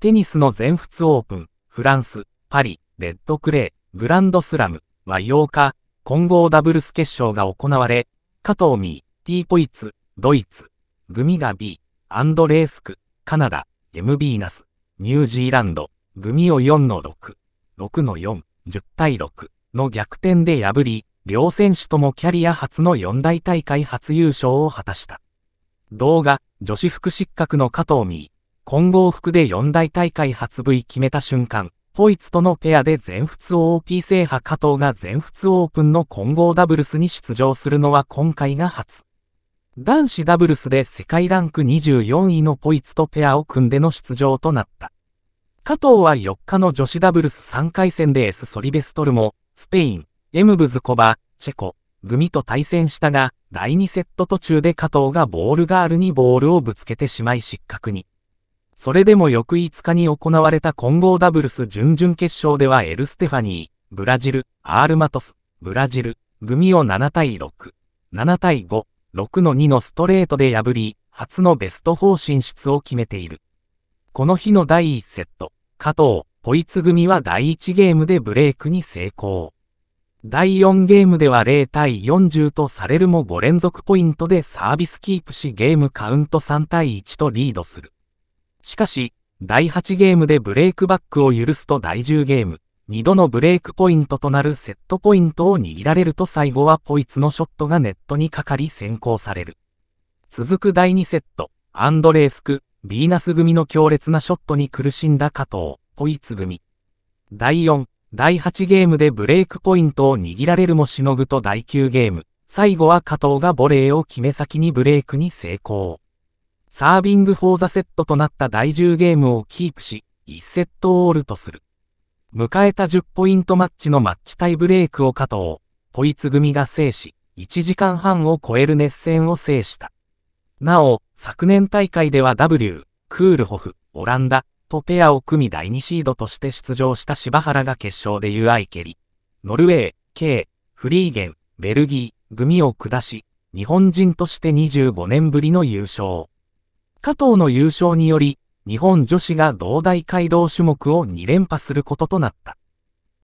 テニスの全仏オープン、フランス、パリ、レッドクレー、グランドスラムは8日、混合ダブルス決勝が行われ、加藤美、ーポイツ、ドイツ、グミガ B、アンドレースク、カナダ、MB ナス、ニュージーランド、グミを4の6、6の4、10対6の逆転で破り、両選手ともキャリア初の四大大会初優勝を果たした。動画、女子副失格の加藤ー。混合服で四大大会初 V 決めた瞬間、ポイツとのペアで全仏 o p 制覇加藤が全仏オープンの混合ダブルスに出場するのは今回が初。男子ダブルスで世界ランク24位のポイツとペアを組んでの出場となった。加藤は4日の女子ダブルス3回戦でエス・ソリベストルモ、スペイン、エムブズコバ、チェコ、グミと対戦したが、第2セット途中で加藤がボールガールにボールをぶつけてしまい失格に。それでも翌5日に行われた混合ダブルス準々決勝ではエル・ステファニー、ブラジル、アールマトス、ブラジル、グミを7対6、7対5、6の2のストレートで破り、初のベスト4進出を決めている。この日の第1セット、加藤、ポイツ組は第1ゲームでブレイクに成功。第4ゲームでは0対40とされるも5連続ポイントでサービスキープしゲームカウント3対1とリードする。しかし、第8ゲームでブレイクバックを許すと第10ゲーム、2度のブレイクポイントとなるセットポイントを握られると最後はこいつのショットがネットにかかり先行される。続く第2セット、アンドレースク、ビーナス組の強烈なショットに苦しんだ加藤、こいつ組。第4、第8ゲームでブレイクポイントを握られるもしのぐと第9ゲーム、最後は加藤がボレーを決め先にブレイクに成功。サービングフォーザセットとなった第10ゲームをキープし、1セットオールとする。迎えた10ポイントマッチのマッチタイブレークを加藤、ポイツ組が制し、1時間半を超える熱戦を制した。なお、昨年大会では W、クールホフ、オランダ、とペアを組み第2シードとして出場した柴原が決勝で UI 蹴り、ノルウェー、K、フリーゲン、ベルギー、組を下し、日本人として25年ぶりの優勝。加藤の優勝により、日本女子が同大街道種目を2連覇することとなった。